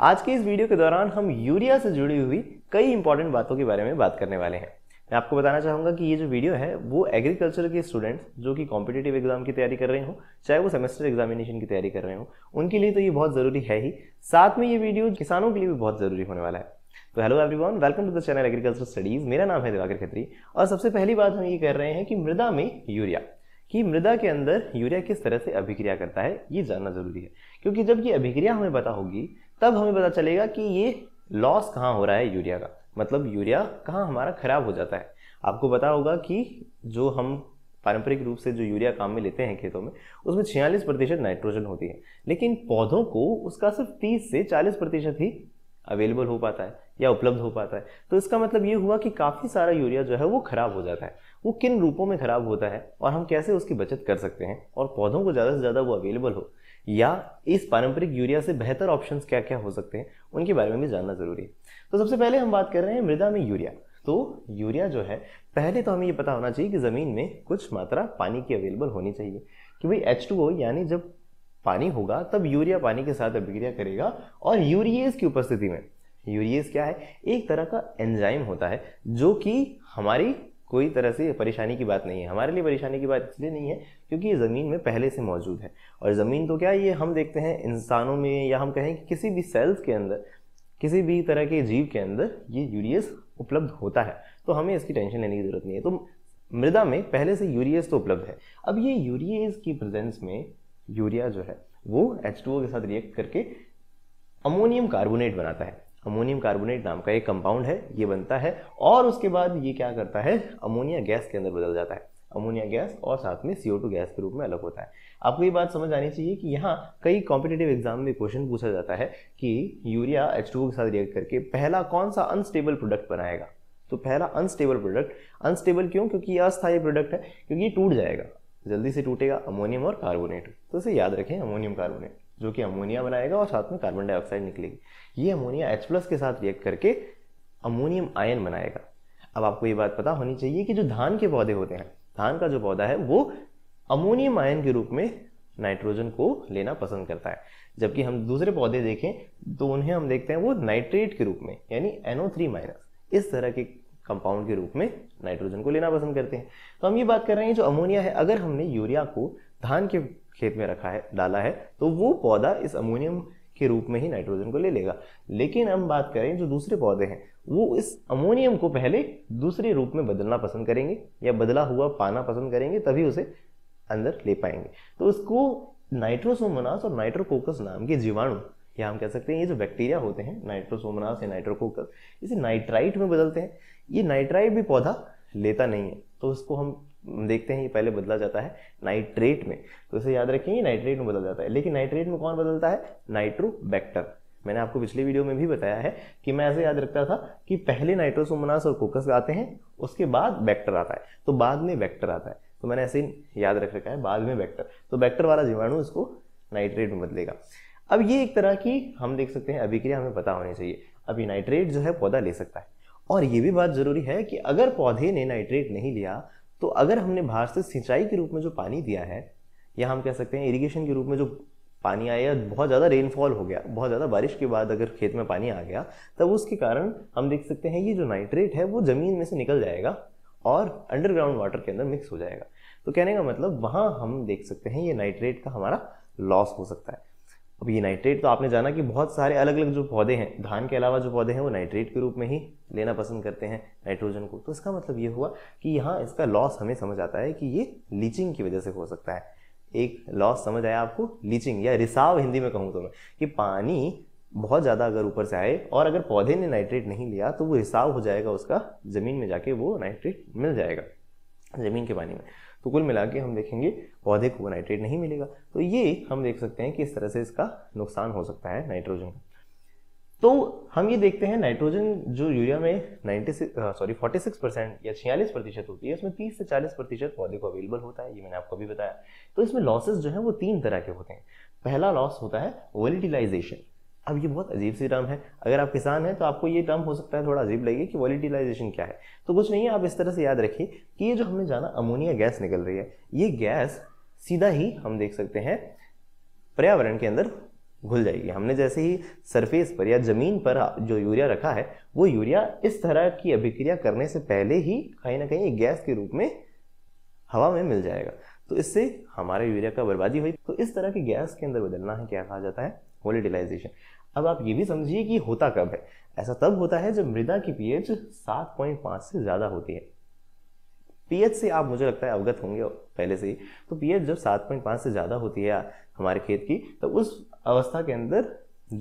आज के इस वीडियो के दौरान हम यूरिया से जुड़ी हुई कई इंपॉर्टेंट बातों के बारे में बात करने वाले हैं मैं आपको बताना चाहूँगा कि ये जो वीडियो है वो एग्रीकल्चर के स्टूडेंट्स जो कि कॉम्पिटेटिव एग्जाम की तैयारी कर रहे हो चाहे वो सेमेस्टर एग्जामिनेशन की तैयारी कर रहे हो उनके लिए तो ये बहुत ज़रूरी है ही साथ में ये वीडियो किसानों के लिए भी बहुत ज़रूरी होने वाला है तो hello everyone welcome to the channel agriculture studies मेरा नाम है दिवाकर खत्री और सबसे पहली बात हम ये कर रहे हैं कि मृदा में यूरिया कि मृदा के अंदर यूरिया किस तरह से अभिक्रिया करता है ये जानना जरूरी है क्योंकि जब ये अभिक्रिया हमें पता होगी तब हमें पता चलेगा कि ये लॉस कहाँ हो रहा है यूरिया का मतलब यूरिया कहाँ हमारा खराब हो जाता है आपको पता होगा कि जो हम पारंपरिक रूप से जो यूरिया काम में लेते हैं खेतों में उसमें छियालीस प्रतिशत नाइट्रोजन होती है लेकिन पौधों को उसका सिर्फ तीस से चालीस प्रतिशत ही अवेलेबल हो पाता है या उपलब्ध हो पाता है तो इसका मतलब ये हुआ कि काफ़ी सारा यूरिया जो है वो खराब हो जाता है वो किन रूपों में खराब होता है और हम कैसे उसकी बचत कर सकते हैं और पौधों को ज़्यादा से ज़्यादा वो अवेलेबल हो या इस पारंपरिक यूरिया से बेहतर ऑप्शन क्या क्या हो सकते हैं उनके बारे में भी जानना ज़रूरी है तो सबसे पहले हम बात कर रहे हैं मृदा में यूरिया तो यूरिया जो है पहले तो हमें ये पता होना चाहिए कि ज़मीन में कुछ मात्रा पानी की अवेलेबल होनी चाहिए कि भाई एच टू यानी जब पानी होगा तब यूरिया पानी के साथ अभिक्रिया करेगा और यूरिएस की उपस्थिति में यूरिएस क्या है एक तरह का एंजाइम होता है जो कि हमारी कोई तरह से परेशानी की बात नहीं है हमारे लिए परेशानी की बात इसलिए नहीं है क्योंकि ये ज़मीन में पहले से मौजूद है और ज़मीन तो क्या ये हम देखते हैं इंसानों में या हम कहें कि किसी भी सेल्स के अंदर किसी भी तरह के जीव के अंदर ये यूरियस उपलब्ध होता है तो हमें इसकी टेंशन लेने की ज़रूरत नहीं है तो मृदा में पहले से यूरियस तो उपलब्ध है अब ये यूरियस की प्रेजेंस में यूरिया जो है वो एच के साथ रिएक्ट करके अमोनियम कार्बोनेट बनाता है अमोनियम कार्बोनेट नाम का एक कंपाउंड है ये बनता है और उसके बाद ये क्या करता है अमोनिया गैस के अंदर बदल जाता है अमोनिया गैस और साथ में सीओ गैस के रूप में अलग होता है आपको ये बात समझ आनी चाहिए कि यहाँ कई कॉम्पिटेटिव एग्जाम में क्वेश्चन पूछा जाता है कि यूरिया एच के साथ रिएक्ट करके पहला कौन सा अनस्टेबल प्रोडक्ट बनाएगा तो पहला अनस्टेबल प्रोडक्ट अनस्टेबल क्यों क्योंकि अस्थायी प्रोडक्ट है क्योंकि ये टूट जाएगा जल्दी से टूटेगा अमोनियम और कार्बोनेट तो इसे याद रखें अमोनियम कार्बोनेट जो कि अमोनिया बनाएगा और साथ में कार्बन डाइऑक्साइड निकलेगी ये अमोनिया एच प्लस के साथ रिएक्ट करके अमोनियम आयन बनाएगा अब आपको ये बात पता होनी चाहिए कि जो धान के पौधे होते हैं धान का जो पौधा है वो अमोनियम आयन के रूप में नाइट्रोजन को लेना पसंद करता है जबकि हम दूसरे पौधे देखें तो उन्हें हम देखते हैं वो नाइट्रेट के रूप में यानी एनओ थ्री माइनस इस तरह के कंपाउंड के रूप में नाइट्रोजन को लेना पसंद करते हैं तो हम ये बात कर रहे हैं जो अमोनिया है अगर हमने यूरिया को धान के खेत में रखा है डाला है तो वो पौधा इस अमोनियम के रूप में ही नाइट्रोजन को ले लेगा लेकिन हम बात करें जो दूसरे पौधे हैं वो इस अमोनियम को पहले दूसरे रूप में बदलना पसंद करेंगे या बदला हुआ पाना पसंद करेंगे तभी उसे अंदर ले पाएंगे तो उसको नाइट्रोसोमोनास और नाइट्रोकोकस नाम के जीवाणु या हम कह सकते हैं ये जो बैक्टीरिया होते हैं नाइट्रोसोमोनास या नाइट्रोकोकस इसे नाइट्राइट में बदलते हैं ये नाइट्राइट भी पौधा लेता नहीं है तो उसको हम देखते हैं ये पहले बदला जाता है नाइट्रेट में तो इसे याद रखेंगे नाइट्रेट में बदला जाता है लेकिन नाइट्रेट में कौन बदलता है नाइट्रोबैक्टर मैंने आपको पिछली वीडियो में भी बताया है कि मैं ऐसे याद रखता था कि पहले नाइट्रोसोमोनास और कोकस आते हैं उसके बाद बैक्टर आता है तो बाद में बैक्टर आता है तो मैंने ऐसे याद रख रखा है बाद में बैक्टर तो बैक्टर वाला जीवाणु इसको नाइट्रेट में बदलेगा अब ये एक तरह की हम देख सकते हैं अभिक्रिया हमें पता होनी चाहिए अब ये नाइट्रेट जो है पौधा ले सकता है और ये भी बात ज़रूरी है कि अगर पौधे ने नाइट्रेट नहीं लिया तो अगर हमने बाहर से सिंचाई के रूप में जो पानी दिया है या हम कह सकते हैं इरिगेशन के रूप में जो पानी आया बहुत ज़्यादा रेनफॉल हो गया बहुत ज़्यादा बारिश के बाद अगर खेत में पानी आ गया तब उसके कारण हम देख सकते हैं ये जो नाइट्रेट है वो ज़मीन में से निकल जाएगा और अंडरग्राउंड वाटर के अंदर मिक्स हो जाएगा तो कहने का मतलब वहाँ हम देख सकते हैं ये नाइट्रेट का हमारा लॉस हो सकता है अब ये नाइट्रेट तो आपने जाना कि बहुत सारे अलग अलग जो पौधे हैं धान के अलावा जो पौधे हैं वो नाइट्रेट के रूप में ही लेना पसंद करते हैं नाइट्रोजन को तो इसका मतलब ये हुआ कि यहाँ इसका लॉस हमें समझ आता है कि ये लीचिंग की वजह से हो सकता है एक लॉस समझ आया आपको लीचिंग या रिसाव हिंदी में कहूँ तो मैं कि पानी बहुत ज़्यादा अगर ऊपर से आए और अगर पौधे ने नाइट्रेट नहीं लिया तो वो रिसाव हो जाएगा उसका ज़मीन में जाके वो नाइट्रेट मिल जाएगा ज़मीन के पानी में तो कुल मिला के हम देखेंगे पौधे को नाइट्रेट नहीं मिलेगा तो ये हम देख सकते हैं कि इस तरह से इसका नुकसान हो सकता है नाइट्रोजन का तो हम ये देखते हैं नाइट्रोजन जो यूरिया में 96 सॉरी 46 परसेंट या छियालीस प्रतिशत होती है इसमें 30 से 40 प्रतिशत पौधे को अवेलेबल होता है ये मैंने आपको भी बताया तो इसमें लॉसेस जो है वो तीन तरह के होते हैं पहला लॉस होता है वोलिटिलाइजेशन अब ये बहुत अजीब सी टर्म है अगर आप किसान हैं तो आपको ये टर्म हो सकता है थोड़ा अजीब लगे कि वॉलीटिलाइजेशन क्या है तो कुछ नहीं है आप इस तरह से याद रखिए कि ये जो हमने जाना अमोनिया गैस निकल रही है ये गैस सीधा ही हम देख सकते हैं पर्यावरण के अंदर घुल जाएगी हमने जैसे ही सरफेस पर या ज़मीन पर जो यूरिया रखा है वो यूरिया इस तरह की अभिक्रिया करने से पहले ही कहीं ना कहीं गैस के रूप में हवा में मिल जाएगा तो इससे हमारे यूरिया का बर्बादी हुई तो इस तरह की गैस के अंदर बदलना है क्या कहा जाता है होलिडिलाइजेशन अब आप ये भी समझिए कि होता कब है ऐसा तब होता है जब मृदा की पीएच 7.5 से ज़्यादा होती है पीएच से आप मुझे लगता है अवगत होंगे पहले से ही तो पीएच जब 7.5 से ज़्यादा होती है हमारे खेत की तो उस अवस्था के अंदर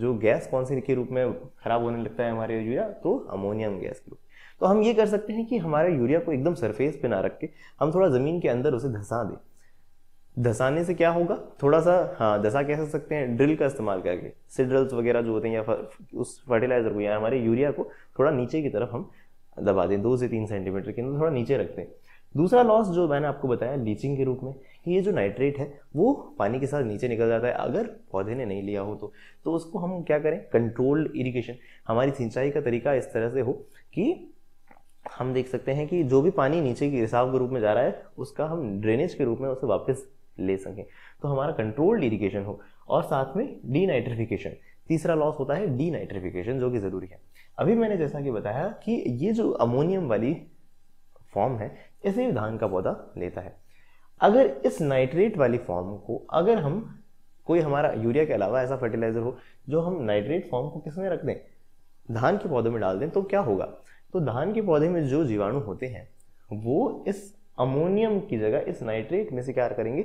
जो गैस कौन से के रूप में खराब होने लगता है हमारे यूरिया तो अमोनियम गैस के रूप तो हम ये कर सकते हैं कि हमारे यूरिया को एकदम सरफेस पे ना रख के हम थोड़ा ज़मीन के अंदर उसे धंसा दें धसाने से क्या होगा थोड़ा सा हाँ धसा कह सकते हैं ड्रिल का इस्तेमाल करके सिड्रल्स वगैरह जो होते हैं या उस फर्टिलाइजर को या हमारे यूरिया को थोड़ा नीचे की तरफ हम दबा दें दो से तीन सेंटीमीटर के अंदर थोड़ा नीचे रखते हैं दूसरा लॉस जो मैंने आपको बताया लीचिंग के रूप में कि ये जो नाइट्रेट है वो पानी के साथ नीचे निकल जाता है अगर पौधे ने नहीं लिया हो तो तो उसको हम क्या करें कंट्रोल्ड इरिगेशन हमारी सिंचाई का तरीका इस तरह से हो कि हम देख सकते हैं कि जो भी पानी नीचे की रिसाव के रूप में जा रहा है उसका हम ड्रेनेज के रूप में उसे वापस ले सकें तो हमारा कंट्रोल्ड इरीगेशन हो और साथ में डीनाइट्रिफिकेशन तीसरा लॉस होता है डीनाइट्रिफिकेशन जो कि ज़रूरी है अभी मैंने जैसा कि बताया कि ये जो अमोनियम वाली फॉर्म है इसे धान का पौधा लेता है अगर इस नाइट्रेट वाली फॉर्म को अगर हम कोई हमारा यूरिया के अलावा ऐसा फर्टिलाइजर हो जो हम नाइट्रेट फॉर्म को किस में रख दें धान के पौधे में डाल दें तो क्या होगा तो धान के पौधे में जो जीवाणु होते हैं वो इस अमोनियम की जगह इस नाइट्रेट में से क्या करेंगे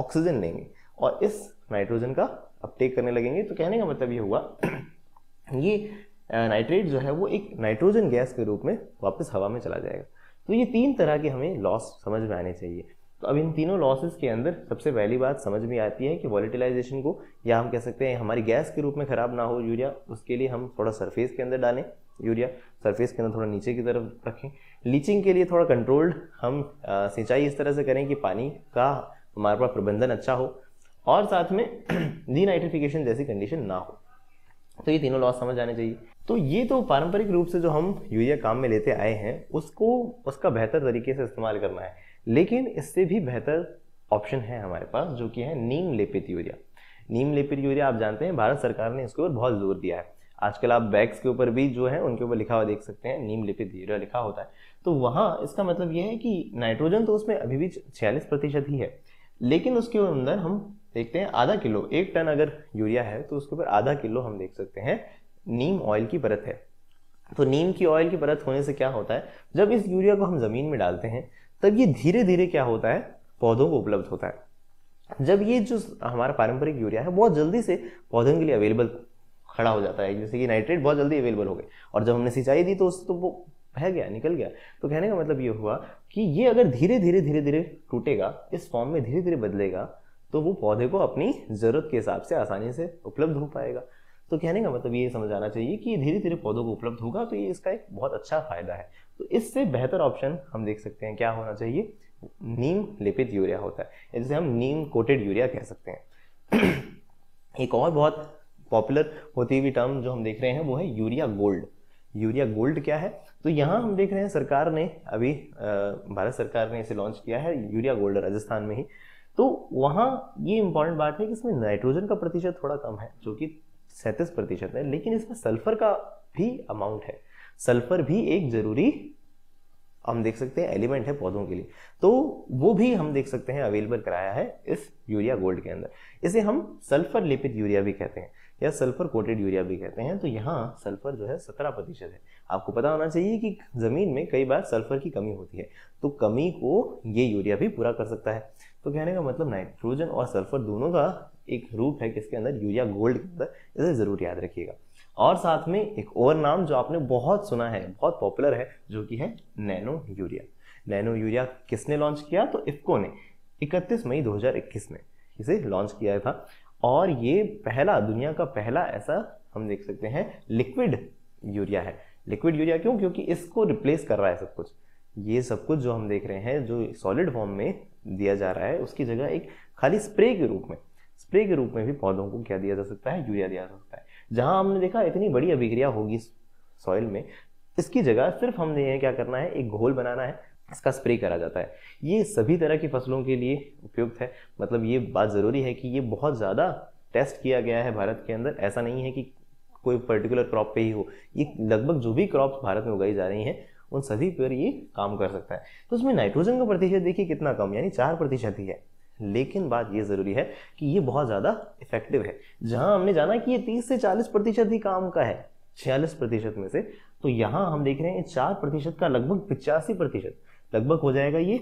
ऑक्सीजन लेंगे और इस नाइट्रोजन का अपटेक करने लगेंगे तो कहने का मतलब ये हुआ ये नाइट्रेट जो है वो एक नाइट्रोजन गैस के रूप में वापस हवा में चला जाएगा तो ये तीन तरह के हमें लॉस समझ में आने चाहिए तो अब इन तीनों लॉसेस के अंदर सबसे पहली बात समझ में आती है कि वॉलिटिलाइजेशन को या हम कह सकते हैं हमारी गैस के रूप में ख़राब ना हो यूरिया उसके लिए हम थोड़ा सरफेस के अंदर डालें यूरिया सरफेस के अंदर थोड़ा नीचे की तरफ रखें लीचिंग के लिए थोड़ा कंट्रोल्ड हम सिंचाई इस तरह से करें कि पानी का हमारे पास प्रबंधन अच्छा हो और साथ में डीनाइट्रिफिकेशन जैसी कंडीशन ना हो तो ये तीनों लॉस समझ आने चाहिए तो ये तो पारंपरिक रूप से जो हम यूरिया काम में लेते आए हैं उसको उसका बेहतर तरीके से इस्तेमाल करना है लेकिन इससे भी बेहतर ऑप्शन है हमारे पास जो कि है नीम लेपित यूरिया नीम लेपित यूरिया आप जानते हैं भारत सरकार ने इसके ऊपर बहुत जोर दिया है आजकल आप बैग्स के ऊपर भी जो है उनके ऊपर लिखा हुआ देख सकते हैं नीम लिपित यूरिया लिखा होता है तो वहाँ इसका मतलब यह है कि नाइट्रोजन तो उसमें अभी भी छियालीस प्रतिशत ही है लेकिन उसके अंदर हम देखते हैं आधा किलो एक टन अगर यूरिया है तो उसके ऊपर आधा किलो हम देख सकते हैं नीम ऑयल की परत है तो नीम की ऑयल की परत होने से क्या होता है जब इस यूरिया को हम ज़मीन में डालते हैं तब ये धीरे धीरे क्या होता है पौधों को उपलब्ध होता है जब ये जो हमारा पारंपरिक यूरिया है बहुत जल्दी से पौधों के लिए अवेलेबल खड़ा हो जाता है जैसे कि नाइट्रेट बहुत जल्दी अवेलेबल हो गए और जब हमने सिंचाई दी तो उससे तो वो बह गया निकल गया तो कहने का मतलब ये हुआ कि ये अगर धीरे धीरे धीरे धीरे टूटेगा इस फॉर्म में धीरे धीरे बदलेगा तो वो पौधे को अपनी ज़रूरत के हिसाब से आसानी से उपलब्ध हो पाएगा तो कहने का मतलब ये समझ आना चाहिए कि धीरे धीरे पौधों को उपलब्ध होगा तो ये इसका एक बहुत अच्छा फायदा है तो इससे बेहतर ऑप्शन हम देख सकते हैं क्या होना चाहिए नीम लिपित यूरिया होता है जिसे हम नीम कोटेड यूरिया कह सकते हैं एक और बहुत पॉपुलर होती हुई टर्म जो हम देख रहे हैं वो है यूरिया गोल्ड यूरिया गोल्ड क्या है तो यहाँ हम देख रहे हैं सरकार ने अभी भारत सरकार ने इसे लॉन्च किया है यूरिया गोल्ड राजस्थान में ही तो वहाँ ये इम्पोर्टेंट बात है कि इसमें नाइट्रोजन का प्रतिशत थोड़ा कम है जो कि सैंतीस प्रतिशत है लेकिन इसमें सल्फर का भी अमाउंट है सल्फर भी एक जरूरी हम देख सकते हैं एलिमेंट है पौधों के लिए तो वो भी हम देख सकते हैं अवेलेबल कराया है इस यूरिया गोल्ड के अंदर इसे हम सल्फर लिपिड यूरिया भी कहते हैं या सल्फर कोटेड यूरिया भी कहते हैं तो यहाँ सल्फर जो है सत्रह प्रतिशत है आपको पता होना चाहिए कि ज़मीन में कई बार सल्फर की कमी होती है तो कमी को ये यूरिया भी पूरा कर सकता है तो कहने का मतलब नाइट्रोजन और सल्फर दोनों का एक रूप है किसके अंदर यूरिया गोल्ड के अंदर इसे ज़रूर याद रखिएगा और साथ में एक और नाम जो आपने बहुत सुना है बहुत पॉपुलर है जो कि है नैनो यूरिया नैनो यूरिया किसने लॉन्च किया तो इफ्को ने 31 मई 2021 में इसे लॉन्च किया था और ये पहला दुनिया का पहला ऐसा हम देख सकते हैं लिक्विड यूरिया है लिक्विड यूरिया क्यों क्योंकि इसको रिप्लेस कर रहा है सब कुछ ये सब कुछ जो हम देख रहे हैं जो सॉलिड फॉर्म में दिया जा रहा है उसकी जगह एक खाली स्प्रे के रूप में स्प्रे के रूप में भी पौधों को क्या दिया जा सकता है यूरिया दिया जा सकता है जहाँ हमने देखा इतनी बड़ी अभिक्रिया होगी सॉइल में इसकी जगह सिर्फ हमने क्या करना है एक घोल बनाना है इसका स्प्रे करा जाता है ये सभी तरह की फसलों के लिए उपयुक्त है मतलब ये बात ज़रूरी है कि ये बहुत ज़्यादा टेस्ट किया गया है भारत के अंदर ऐसा नहीं है कि कोई पर्टिकुलर क्रॉप पे ही हो ये लगभग जो भी क्रॉप भारत में उगाई जा रही हैं उन सभी पर ये काम कर सकता है तो उसमें नाइट्रोजन का प्रतिशत देखिए कितना कम यानी चार प्रतिशत ही है लेकिन बात ये ज़रूरी है कि ये बहुत ज़्यादा इफेक्टिव है जहाँ हमने जाना कि ये तीस से चालीस प्रतिशत ही काम का है छियालीस प्रतिशत में से तो यहाँ हम देख रहे हैं चार प्रतिशत का लगभग पिचासी प्रतिशत लगभग हो जाएगा ये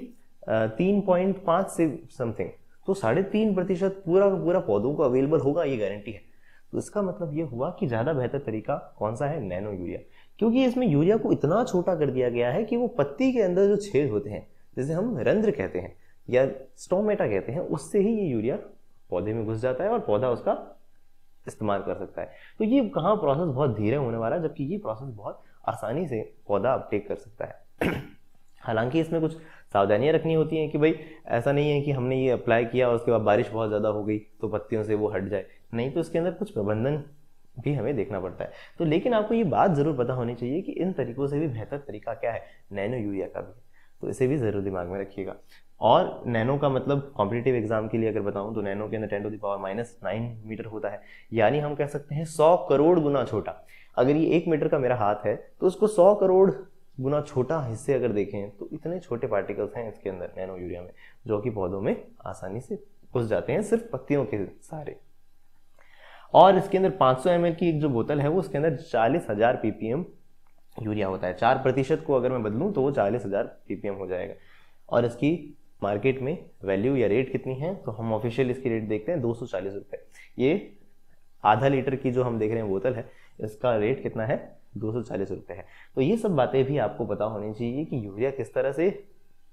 तीन पॉइंट पाँच से समथिंग तो साढ़े तीन प्रतिशत पूरा पूरा पौधों को अवेलेबल होगा ये गारंटी है तो इसका मतलब ये हुआ कि ज़्यादा बेहतर तरीका कौन सा है नैनो यूरिया क्योंकि इसमें यूरिया को इतना छोटा कर दिया गया है कि वो पत्ती के अंदर जो छेद होते हैं जैसे हम रंध्र कहते हैं या स्टोमेटा कहते हैं उससे ही ये यूरिया पौधे में घुस जाता है और पौधा उसका इस्तेमाल कर सकता है तो ये कहाँ प्रोसेस बहुत धीरे होने वाला है जबकि ये प्रोसेस बहुत आसानी से पौधा अपटेक कर सकता है हालांकि इसमें कुछ सावधानियाँ रखनी होती हैं कि भाई ऐसा नहीं है कि हमने ये अप्लाई किया और उसके बाद बारिश बहुत ज़्यादा हो गई तो पत्तियों से वो हट जाए नहीं तो इसके अंदर कुछ प्रबंधन भी हमें देखना पड़ता है तो लेकिन आपको ये बात ज़रूर पता होनी चाहिए कि इन तरीकों से भी बेहतर तरीका क्या है नैनो यूरिया का भी तो इसे भी ज़रूर दिमाग में रखिएगा और नैनो का मतलब कॉम्पिटेटिव एग्जाम के लिए अगर बताऊं तो नैनो के अंदर ten to the power minus nine metre होता है यानी हम कह सकते हैं सौ करोड़ गुना छोटा अगर ये एक मीटर का मेरा हाथ है तो उसको सौ करोड़ गुना छोटा हिस्से अगर देखें तो इतने छोटे पार्टिकल्स हैं इसके अंदर नैनो यूरिया में जो कि पौधों में आसानी से घुस जाते हैं सिर्फ पत्तियों के सारे और इसके अंदर 500 सौ की एक जो बोतल है वो उसके अंदर चालीस हजार पीपीएम यूरिया होता है चार प्रतिशत को अगर मैं बदलूं तो वो चालीस हजार पीपीएम हो जाएगा और इसकी मार्केट में वैल्यू या रेट कितनी है तो हम ऑफिशियल इसकी रेट देखते हैं दो सौ ये आधा लीटर की जो हम देख रहे हैं बोतल है इसका रेट कितना है दो सौ चालीस रुपये है तो ये सब बातें भी आपको पता होनी चाहिए कि यूरिया किस तरह से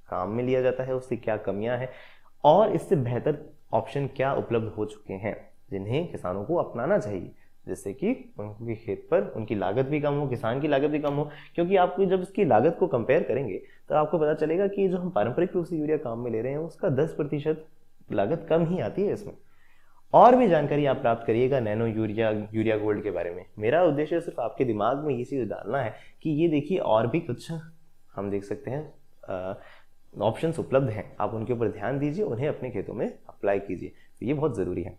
काम में लिया जाता है उससे क्या कमियां हैं और इससे बेहतर ऑप्शन क्या उपलब्ध हो चुके हैं जिन्हें किसानों को अपनाना चाहिए जिससे कि उनके खेत पर उनकी लागत भी कम हो किसान की लागत भी कम हो क्योंकि आप जब इसकी लागत को कंपेयर करेंगे तो आपको पता चलेगा कि जो हम पारंपरिक रूप से यूरिया काम में ले रहे हैं उसका दस प्रतिशत लागत कम ही आती है इसमें और भी जानकारी आप प्राप्त करिएगा नैनो यूरिया यूरिया गोल्ड के बारे में मेरा उद्देश्य सिर्फ आपके दिमाग में ये चीज़ डालना है कि ये देखिए और भी कुछ हम देख सकते हैं ऑप्शन उपलब्ध हैं आप उनके ऊपर ध्यान दीजिए उन्हें अपने खेतों में अप्लाई कीजिए तो ये बहुत ज़रूरी है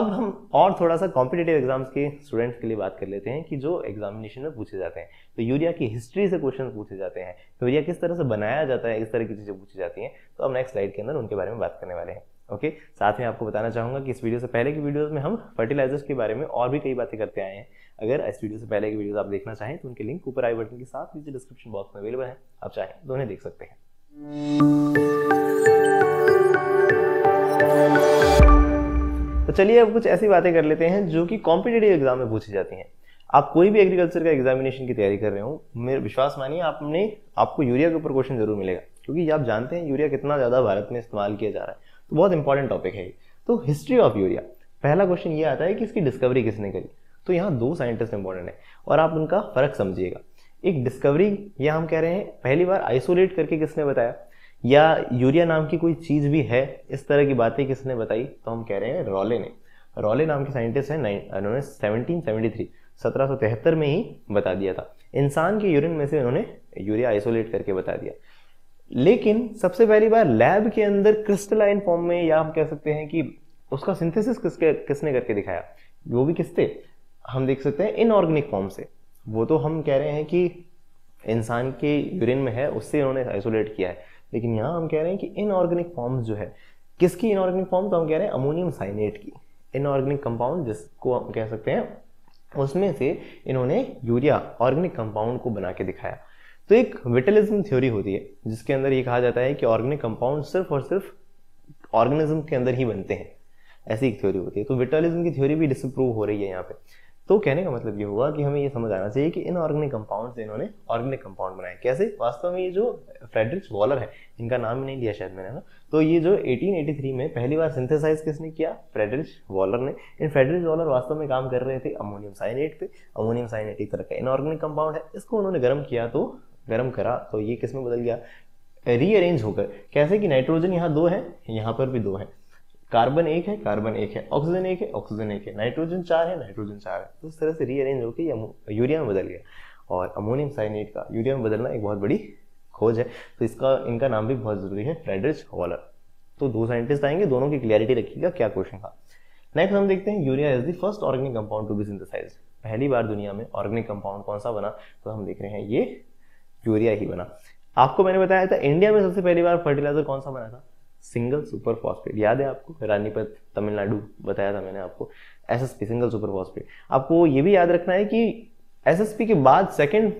अब हम और थोड़ा सा कॉम्पिटेटिव एग्जाम्स के स्टूडेंट्स के लिए बात कर लेते हैं कि जो एग्जामिनेशन में पूछे जाते हैं तो यूरिया की हिस्ट्री से क्वेश्चन पूछे जाते हैं तो यूरिया किस तरह से बनाया जाता है इस तरह की चीज़ें पूछी जाती हैं तो हम नेक्स्ट स्लाइड के अंदर उनके बारे में बात करने वाले हैं ओके साथ में आपको बताना चाहूँगा कि इस वीडियो से पहले की वीडियोस में हम फर्टिलाइजर्स के बारे में और भी कई बातें करते आए हैं अगर इस वीडियो से पहले की वीडियोस आप देखना चाहें तो उनके लिंक ऊपर आई बटन के साथ नीचे डिस्क्रिप्शन बॉक्स में अवेलेबल है आप चाहें दोनों देख सकते हैं तो चलिए अब कुछ ऐसी बातें कर लेते हैं जो कि कॉम्पिटेटिव एग्जाम में पूछी जाती हैं आप कोई भी एग्रीकल्चर का एग्जामिनेशन की तैयारी कर रहे हो मेरे विश्वास मानिए आपने आपको यूरिया के ऊपर क्वेश्चन जरूर मिलेगा क्योंकि आप जानते हैं यूरिया कितना ज़्यादा भारत में इस्तेमाल किया जा रहा है तो बहुत इंपॉर्टेंट टॉपिक है तो हिस्ट्री ऑफ यूरिया पहला क्वेश्चन ये आता है कि इसकी डिस्कवरी किसने करी तो यहाँ दो साइंटिस्ट इंपॉर्टेंट है और आप उनका फ़र्क समझिएगा एक डिस्कवरी या हम कह रहे हैं पहली बार आइसोलेट करके किसने बताया या यूरिया नाम की कोई चीज़ भी है इस तरह की बातें किसने बताई तो हम कह रहे हैं रॉले ने रॉले नाम के साइंटिस्ट हैं उन्होंने सेवनटीन सेवेंटी सत्रह में ही बता दिया था इंसान के यूरिन में से उन्होंने यूरिया आइसोलेट करके बता दिया लेकिन सबसे पहली बार लैब के अंदर क्रिस्टलाइन फॉर्म में या हम कह सकते हैं कि उसका सिंथेसिस किसके किसने करके दिखाया वो भी किससे हम देख सकते हैं इनऑर्गेनिक फॉर्म से वो तो हम कह रहे हैं कि इंसान के यूरिन में है उससे इन्होंने आइसोलेट किया है लेकिन यहाँ हम कह रहे हैं कि इनऑर्गेनिक फॉर्म्स जो है किसकी इनऑर्गेनिक फॉर्म तो हम कह रहे हैं अमोनियम साइनेट की इनऑर्गेनिक कंपाउंड जिसको हम कह सकते हैं उसमें से इन्होंने यूरिया ऑर्गेनिक कंपाउंड को बना के दिखाया तो एक विटलिज्म थ्योरी होती है जिसके अंदर ये कहा जाता है कि ऑर्गेनिक कंपाउंड सिर्फ और सिर्फ ऑर्गेनिज्म के अंदर ही बनते हैं ऐसी एक थ्योरी होती है तो विटलिज्म की थ्योरी भी डिसअप्रूव हो रही है यहाँ पे तो कहने का मतलब ये हुआ कि हमें ये समझ आना चाहिए कि इन ऑर्गेनिक कंपाउंड इन्होंने ऑर्गेनिक कंपाउंड बनाए कैसे वास्तव में ये जो फ्रेडरिक्स वॉलर है इनका नाम नहीं लिया शायद मैंने ना तो ये जो 1883 में पहली बार सिंथेसाइज किसने किया फ्रेडरिक्स वॉलर ने इन फ्रेडरिक्स वॉलर वास्तव में काम कर रहे थे अमोनियम साइनेट पे अमोनियम साइनेट एक तरह का इनऑर्गेनिक कंपाउंड है इसको उन्होंने गर्म किया तो गर्म करा तो ये किस में बदल गया रीअरेंज होकर कैसे कि नाइट्रोजन यहाँ दो है यहाँ पर भी दो है कार्बन एक है कार्बन एक है ऑक्सीजन एक है ऑक्सीजन एक है नाइट्रोजन चार है नाइट्रोजन चार है तो इस तरह से रीअरेंज होकर यूरिया में बदल गया और अमोनियम साइनेट का यूरिया में बदलना एक बहुत बड़ी खोज है तो इसका इनका नाम भी बहुत ज़रूरी है फ्रेडरिच वॉलर तो दो साइंटिस्ट आएंगे दोनों की क्लियरिटी रखिएगा क्या क्वेश्चन था नेक्स्ट हम देखते हैं urea is the first organic compound to be synthesise पहली बार दुनिया में ऑर्गेनिक कंपाउंड कौन सा बना तो हम देख रहे हैं ये यूरिया ही बना आपको मैंने बताया था इंडिया में सबसे पहली बार फर्टिलाइजर कौन सा बना था सिंगल सुपर फॉस्फेट याद है आपको रानीपत तमिलनाडु बताया था मैंने आपको एसएसपी सिंगल सुपर फॉस्फेट आपको ये भी याद रखना है कि एसएसपी के बाद सेकंड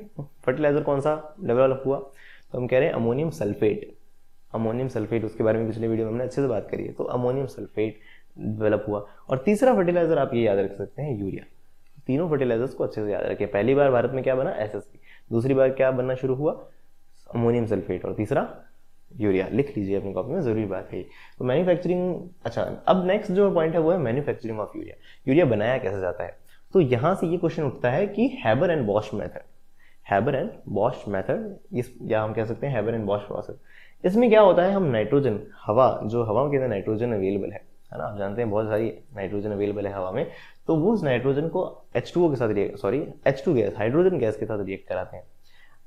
फर्टिलाइजर कौन सा डेवलप हुआ तो हम कह रहे हैं अमोनियम सल्फेट अमोनियम सल्फेट उसके बारे में पिछले वीडियो में हमने अच्छे से बात करी है तो अमोनियम सल्फेट डेवलप हुआ और तीसरा फर्टिलाइजर आप ये याद रख सकते हैं यूरिया तीनों फर्टिलाइजर्स को अच्छे से याद रखें पहली बार भारत में क्या बना एसएसपी दूसरी बार क्या बनना शुरू हुआ अमोनियम सल्फेट और तीसरा यूरिया लिख लीजिए अपनी कॉपी में ज़रूरी बात है तो मैन्युफैक्चरिंग अच्छा अब नेक्स्ट जो पॉइंट है वो है मैन्युफैक्चरिंग ऑफ यूरिया यूरिया बनाया कैसे जाता है तो यहाँ से ये क्वेश्चन उठता है कि Haber and Bosch method Haber and Bosch method इस या हम कह सकते हैं हैबर एंड बॉश प्रोसेस इसमें क्या होता है हम नाइट्रोजन हवा जो हवाओं के अंदर नाइट्रोजन अवेलेबल है है ना आप जानते हैं बहुत सारी नाइट्रोजन अवेलेबल है हवा में तो वो उस नाइट्रोजन को एच के साथ react sorry H gas hydrogen gas के साथ रिएक्ट कराते हैं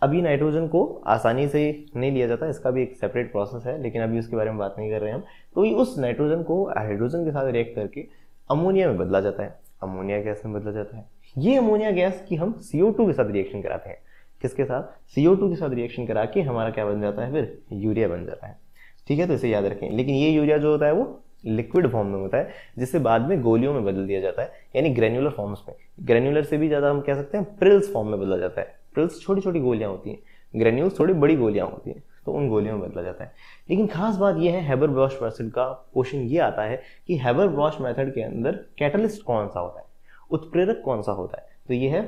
अभी नाइट्रोजन को आसानी से नहीं लिया जाता इसका भी एक सेपरेट प्रोसेस है लेकिन अभी उसके बारे में बात नहीं कर रहे हैं हम तो ये उस नाइट्रोजन को हाइड्रोजन के साथ रिएक्ट करके अमोनिया में बदला जाता है अमोनिया गैस में बदला जाता है ये अमोनिया गैस की हम सी के साथ रिएक्शन कराते हैं किसके साथ सी के साथ रिएक्शन करा के हमारा क्या बन जाता है फिर यूरिया बन जाता है ठीक है तो इसे याद रखें लेकिन ये यूरिया जो होता है वो लिक्विड फॉर्म में होता है जिसे बाद में गोलियों में बदल दिया जाता है यानी ग्रेन्युलर फॉर्म्स में ग्रेन्युलर से भी ज़्यादा हम कह सकते हैं प्रिल्स फॉर्म में बदला जाता है प्रिल्स छोटी छोटी गोलियां होती हैं ग्रेन्यूल्स थोड़ी बड़ी गोलियां होती हैं तो उन गोलियों में बदला जाता है लेकिन खास बात यह है हैबर ब्रॉश मेथड का क्वेश्चन ये आता है कि हैबर ब्रॉश मेथड के अंदर कैटलिस्ट कौन सा होता है उत्प्रेरक कौन सा होता है तो ये है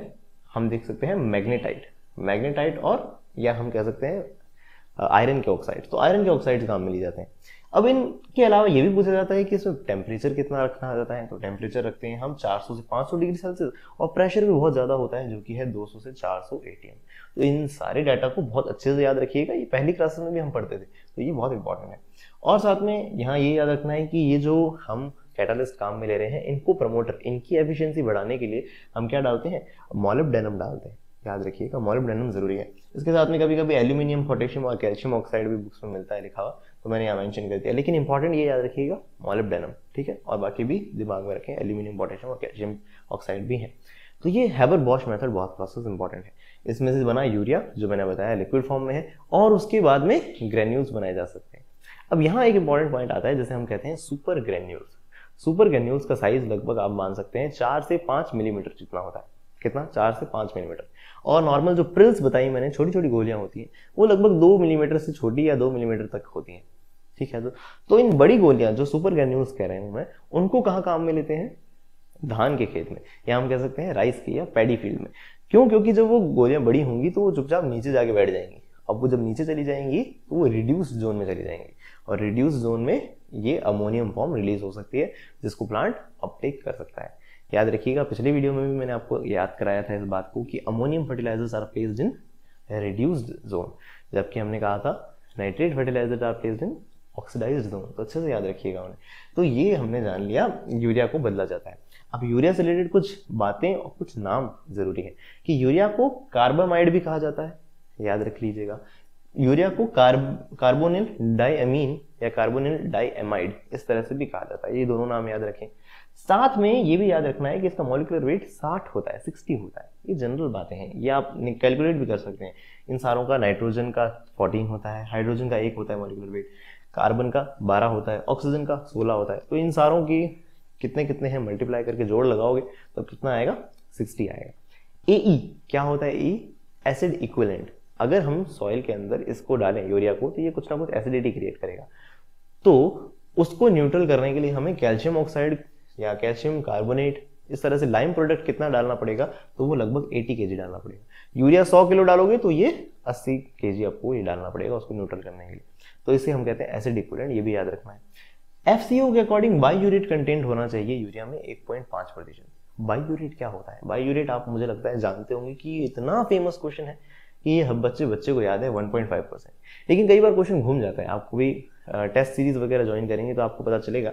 हम देख सकते हैं मैग्नेटाइट मैग्नेटाइट और या हम कह सकते हैं आयरन के ऑक्साइड तो आयरन के ऑक्साइड काम में लिए जाते हैं अब इनके अलावा ये भी पूछा जाता है कि इसमें टेम्परेचर कितना रखना जाता है तो टेम्परेचर रखते हैं हम 400 से 500 डिग्री सेल्सियस और प्रेशर भी बहुत ज़्यादा होता है जो कि है 200 से 400 एटीएम तो इन सारे डाटा को बहुत अच्छे से याद रखिएगा ये पहली क्लास में भी हम पढ़ते थे तो ये बहुत इंपॉर्टेंट है और साथ में यहाँ ये याद रखना है कि ये जो हम कैटालिस्ट काम में ले रहे हैं इनको प्रमोटर इनकी एफिशियंसी बढ़ाने के लिए हम क्या डालते हैं मॉलिब डेनम डालते हैं याद रखिएगा मॉलिब डेनम जरूरी है इसके साथ में कभी कभी एल्यूमिनियम पोटेशियम और कैल्शियम ऑक्साइड भी बुक्स में मिलता है लिखा हुआ तो मैंने यहाँ मैंशन कर दिया लेकिन इंपॉर्टेंट ये याद रखिएगा मॉलिब्डेनम ठीक है और बाकी भी दिमाग में रखें एल्यूमिनियम पोटेशियम और कैल्शियम ऑक्साइड भी है तो ये हैबर बॉश मेथड बहुत प्रोसेस इंपॉर्टेंट है इसमें से बना यूरिया जो मैंने बताया लिक्विड फॉर्म में है और उसके बाद में ग्रेन्यूल्स बनाए जा सकते हैं अब यहाँ एक इंपॉर्टेंट पॉइंट आता है जैसे हम कहते हैं सुपर ग्रेन्यूल्स सुपर ग्रेन्यूल्स का साइज लगभग आप मान सकते हैं चार से पाँच मिलीमीटर जितना होता है कितना चार से पाँच मिलीमीटर और नॉर्मल जो प्रिल्स बताई मैंने छोटी छोटी गोलियां होती हैं वो लगभग दो मिलीमीटर से छोटी या दो मिलीमीटर तक होती हैं ठीक है तो, तो इन बड़ी गोलियां जो सुपर ग्रेन्यूल्स कह रहे हूँ मैं उनको कहाँ काम में लेते हैं धान के खेत में या हम कह सकते हैं राइस के या पैडी फील्ड में क्यों क्योंकि जब वो गोलियां बड़ी होंगी तो वो चुपचाप नीचे जाके बैठ जाएंगी अब वो जब नीचे चली जाएंगी तो वो रिड्यूस जोन में चली जाएंगी और रिड्यूस जोन में ये अमोनियम फॉर्म रिलीज हो सकती है जिसको प्लांट अपटेक कर सकता है याद रखिएगा पिछली वीडियो में भी मैंने आपको याद कराया था इस बात को कि ammonium fertilisers are placed in reduced zone जबकि हमने कहा था nitrate fertiliser are placed in oxidise zone तो अच्छे से याद रखिएगा उन्हें तो ये हमने जान लिया यूरिया को बदला जाता है अब यूरिया से रिलेटेड कुछ बातें और कुछ नाम जरूरी है कि यूरिया को कार्बामाइड भी कहा जाता है याद रख लीजिएगा यूरिया को कार्ब कार्बोनिल डाइमीन या कार्बोनिल डाइएमाइड इस तरह से भी कहा जाता है ये दोनों नाम याद रखें साथ में ये भी याद रखना है कि इसका मॉलिकुलर वेट 60 होता है 60 होता है ये जनरल बातें हैं ये आप कैलकुलेट भी कर सकते हैं इन सारों का नाइट्रोजन का 14 होता है हाइड्रोजन का एक होता है मॉलिकुलर वेट कार्बन का 12 होता है ऑक्सीजन का 16 होता है तो इन सारों की कितने कितने हैं मल्टीप्लाई करके जोड़ लगाओगे तो कितना आएगा सिक्सटी आएगा ए e, क्या होता है ई एसिड इक्विलेंट अगर हम सॉइल के अंदर इसको डालें यूरिया को तो ये कुछ ना कुछ एसिडिटी क्रिएट करेगा तो उसको न्यूट्रल करने के लिए हमें कैल्शियम ऑक्साइड या कैल्शियम कार्बोनेट इस तरह से लाइम प्रोडक्ट कितना डालना पड़ेगा तो वो लगभग 80 के डालना पड़ेगा यूरिया 100 किलो डालोगे तो ये 80 के आपको ये डालना पड़ेगा उसको न्यूट्रल करने के लिए तो इसे हम कहते हैं एसिड इक्विलेंट ये भी याद रखना है एफ के अकॉर्डिंग बाई यूरिट कंटेंट होना चाहिए यूरिया में एक प्रतिशत बाई यूरिट क्या होता है बाई यूरिट आप मुझे लगता है जानते होंगे कि इतना फेमस क्वेश्चन है कि ये बच्चे बच्चे को याद है 1.5 परसेंट लेकिन कई बार क्वेश्चन घूम जाता है आपको भी टेस्ट सीरीज वगैरह ज्वाइन करेंगे तो आपको पता चलेगा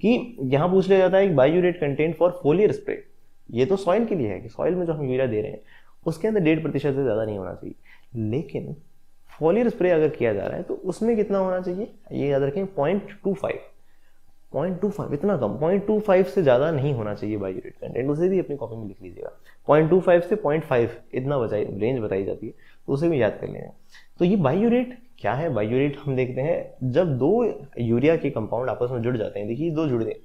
कि यहाँ पूछ लिया जाता है कि biuret content for foliar spray ये तो सॉइल के लिए है कि सॉइल में जो हम यूरिया दे रहे हैं उसके अंदर डेढ़ प्रतिशत से ज़्यादा नहीं होना चाहिए लेकिन फोलियर स्प्रे अगर किया जा रहा है तो उसमें कितना होना चाहिए ये याद रखें point two five point two five इतना कम पॉइंट टू फाइव से ज़्यादा नहीं होना चाहिए बाई कंटेंट उसे भी अपनी कॉपी में लिख लीजिएगा पॉइंट टू फाइव से पॉइंट फाइव इतना बचाई रेंज बताई जाती है तो उसे भी याद कर लेना तो ये बाई यूनिट क्या है यूनिट हम देखते हैं जब दो यूरिया के कंपाउंड आपस में जुड़ जाते हैं देखिए दो जुड़ गए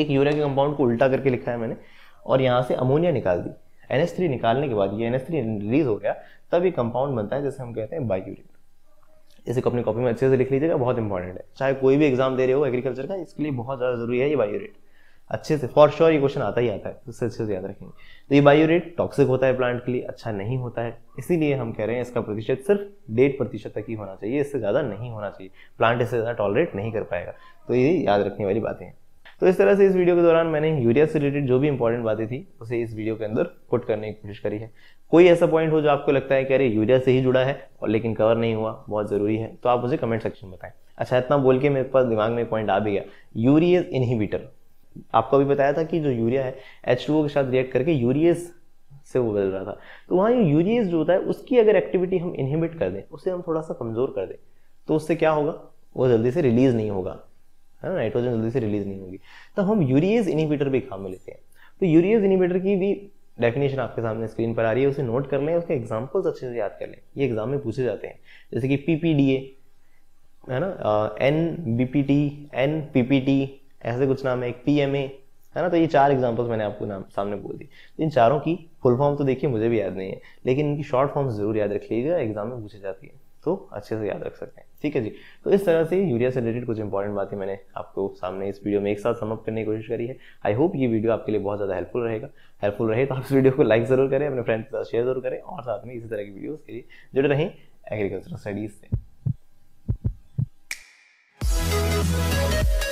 एक यूरिया के कंपाउंड को उल्टा करके लिखा है मैंने और यहाँ से अमोनिया निकाल दी एन निकालने के बाद ये एन रिलीज हो गया तब ये कंपाउंड बनता है जैसे हम कहते हैं बायोरेट इसे को अपनी कॉपी में अच्छे से लिख लीजिएगा बहुत इंपॉर्टेंट है चाहे कोई भी एग्जाम दे रहे हो एग्रीकल्चर का इसके लिए बहुत ज़्यादा जरूरी है ये बायोरेट अच्छे से फॉर श्योर ये क्वेश्चन आता ही आता है उससे अच्छे से याद रखेंगे तो ये बायोरेट टॉक्सिक होता है प्लांट के लिए अच्छा नहीं होता है इसीलिए हम कह रहे हैं इसका प्रतिशत सिर्फ डेढ़ प्रतिशत तक ही होना चाहिए इससे ज़्यादा नहीं होना चाहिए प्लांट इससे ज़्यादा टॉलरेट नहीं कर पाएगा तो ये याद रखने वाली बातें हैं तो इस तरह से इस वीडियो के दौरान मैंने यूरिया से रिलेटेड जो भी इंपॉर्टेंट बातें थी उसे इस वीडियो के अंदर पुट करने की कोशिश करी है कोई ऐसा पॉइंट हो जो आपको लगता है कि अरे यूरिया से ही जुड़ा है और लेकिन कवर नहीं हुआ बहुत ज़रूरी है तो आप मुझे कमेंट सेक्शन में बताएं अच्छा इतना बोल के मेरे पास दिमाग में पॉइंट आ भी गया यूरिया इनहिबिटर आपको अभी बताया था कि जो यूरिया है एच के साथ रिएक्ट करके यूरियस से वो बदल रहा था तो वहाँ यूरियस जो होता है उसकी अगर एक्टिविटी हम इनहिबिट कर दें उसे हम थोड़ा सा कमज़ोर कर दें तो उससे क्या होगा वो जल्दी से रिलीज़ नहीं होगा है ना नाइट्रोजन जल्दी से रिलीज़ नहीं होगी तो हम यूरियस इनहिबिटर भी काम में लेते हैं तो यूरियस इनहिबिटर की भी डेफिनेशन आपके सामने स्क्रीन पर आ रही है उसे नोट कर लें उसके एग्जाम्पल्स अच्छे से याद कर लें ये एग्जाम में पूछे जाते हैं जैसे कि पी है ना N B P T N P P T ऐसे कुछ नाम है एक पी है ना तो ये चार एग्जाम्पल्स मैंने आपको नाम सामने बोल दी तो इन चारों की फुल फॉर्म तो देखिए मुझे भी याद नहीं है लेकिन इनकी शॉर्ट फॉर्म जरूर याद रख लीजिएगा एग्जाम में पूछी जाती है तो अच्छे से याद रख सकते हैं ठीक है जी तो इस तरह से यूरिया से रिलेटेड कुछ इंपॉर्टेंट बातें मैंने आपको सामने इस वीडियो में एक साथ समअप करने की कोशिश करी है आई होप ये वीडियो आपके लिए बहुत ज़्यादा हेल्पफुल रहेगा हेल्पफुल रहे तो आप इस वीडियो को लाइक जरूर करें अपने फ्रेंड्स के साथ शेयर जरूर करें और साथ में इसी तरह की वीडियो के लिए जुड़े रहें एग्रीकल्चरल स्टडीज़ से